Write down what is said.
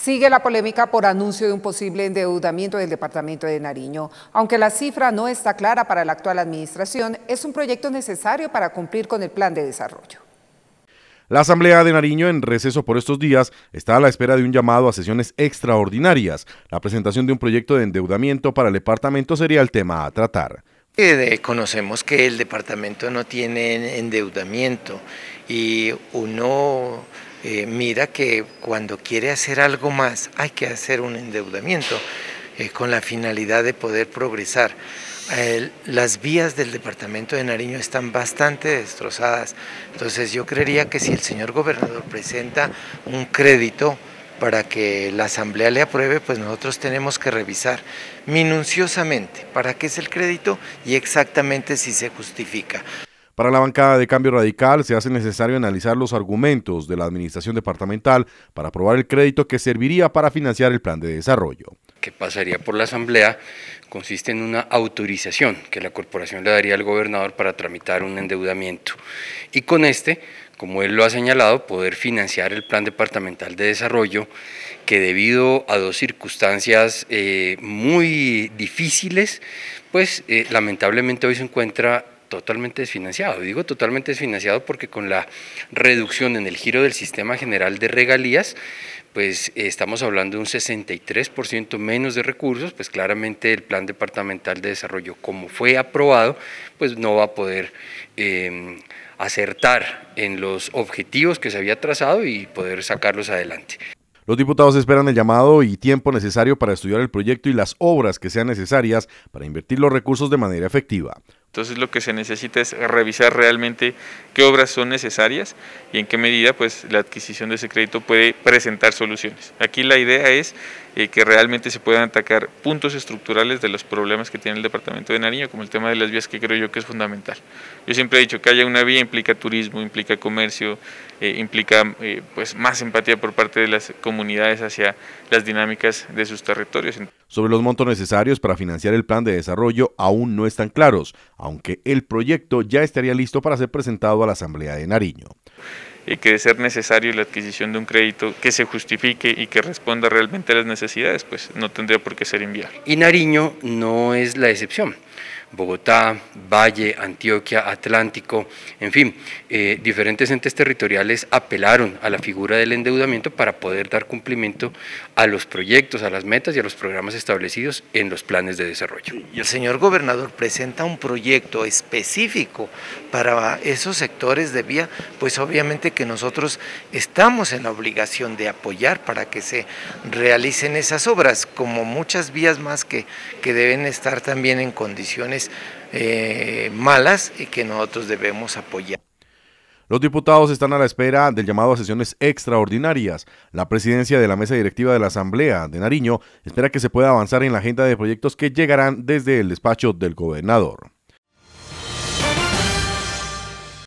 Sigue la polémica por anuncio de un posible endeudamiento del Departamento de Nariño. Aunque la cifra no está clara para la actual administración, es un proyecto necesario para cumplir con el plan de desarrollo. La Asamblea de Nariño, en receso por estos días, está a la espera de un llamado a sesiones extraordinarias. La presentación de un proyecto de endeudamiento para el departamento sería el tema a tratar. Eh, conocemos que el departamento no tiene endeudamiento y uno eh, mira que cuando quiere hacer algo más hay que hacer un endeudamiento eh, con la finalidad de poder progresar. las vías del departamento de Nariño están bastante destrozadas, entonces yo creería que si el señor gobernador presenta un crédito para que la asamblea le apruebe, pues nosotros tenemos que revisar minuciosamente para qué es el crédito y exactamente si se justifica. Para la bancada de cambio radical se hace necesario analizar los argumentos de la administración departamental para aprobar el crédito que serviría para financiar el plan de desarrollo. Que pasaría por la Asamblea consiste en una autorización que la corporación le daría al gobernador para tramitar un endeudamiento y con este, como él lo ha señalado, poder financiar el plan departamental de desarrollo que debido a dos circunstancias eh, muy difíciles, pues eh, lamentablemente hoy se encuentra totalmente desfinanciado. Digo totalmente desfinanciado porque con la reducción en el giro del sistema general de regalías, pues estamos hablando de un 63% menos de recursos, pues claramente el plan departamental de desarrollo como fue aprobado, pues no va a poder em, acertar en los objetivos que se había trazado y poder sacarlos adelante. Los diputados esperan el llamado y tiempo necesario para estudiar el proyecto y las obras que sean necesarias para invertir los recursos de manera efectiva. Entonces lo que se necesita es revisar realmente qué obras son necesarias y en qué medida pues la adquisición de ese crédito puede presentar soluciones. Aquí la idea es eh, que realmente se puedan atacar puntos estructurales de los problemas que tiene el departamento de Nariño, como el tema de las vías que creo yo que es fundamental. Yo siempre he dicho que haya una vía implica turismo, implica comercio, eh, implica eh, pues más empatía por parte de las comunidades hacia las dinámicas de sus territorios sobre los montos necesarios para financiar el plan de desarrollo aún no están claros, aunque el proyecto ya estaría listo para ser presentado a la Asamblea de Nariño. Y que de ser necesario la adquisición de un crédito que se justifique y que responda realmente a las necesidades, pues no tendría por qué ser inviable. Y Nariño no es la excepción. Bogotá, Valle, Antioquia, Atlántico, en fin, eh, diferentes entes territoriales apelaron a la figura del endeudamiento para poder dar cumplimiento a los proyectos, a las metas y a los programas establecidos en los planes de desarrollo. Y el señor gobernador presenta un proyecto específico para esos sectores de vía, pues obviamente que nosotros estamos en la obligación de apoyar para que se realicen esas obras, como muchas vías más que, que deben estar también en condiciones eh, malas y que nosotros debemos apoyar. Los diputados están a la espera del llamado a sesiones extraordinarias. La presidencia de la mesa directiva de la Asamblea de Nariño espera que se pueda avanzar en la agenda de proyectos que llegarán desde el despacho del gobernador.